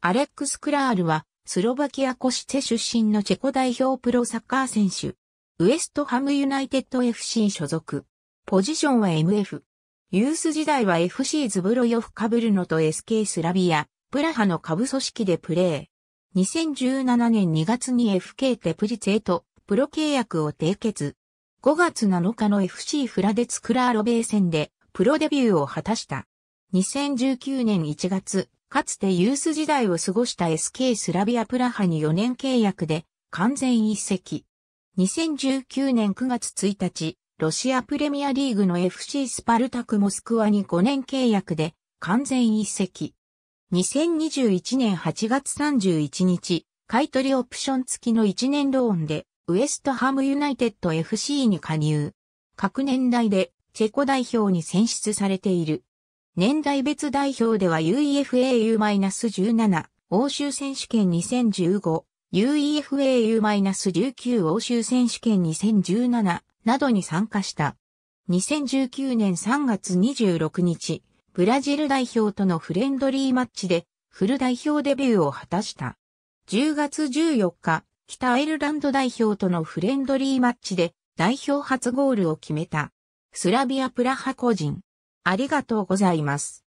アレックス・クラールは、スロバキアコシテ出身のチェコ代表プロサッカー選手。ウエストハムユナイテッド FC 所属。ポジションは MF。ユース時代は FC ズブロヨフ・カブルノと SK スラビア、プラハの下部組織でプレー。2017年2月に FK テプリツへとプロ契約を締結。5月7日の FC フラデツ・クラーロベイ戦でプロデビューを果たした。2019年1月、かつてユース時代を過ごした SK スラビアプラハに4年契約で完全移籍。2019年9月1日、ロシアプレミアリーグの FC スパルタクモスクワに5年契約で完全移籍。2021年8月31日、買取オプション付きの1年ローンでウエストハムユナイテッド FC に加入。各年代でチェコ代表に選出されている。年代別代表では UEFAU-17 欧州選手権2015、UEFAU-19 欧州選手権2017などに参加した。2019年3月26日、ブラジル代表とのフレンドリーマッチでフル代表デビューを果たした。10月14日、北アイルランド代表とのフレンドリーマッチで代表初ゴールを決めた。スラビアプラハ個人。ありがとうございます。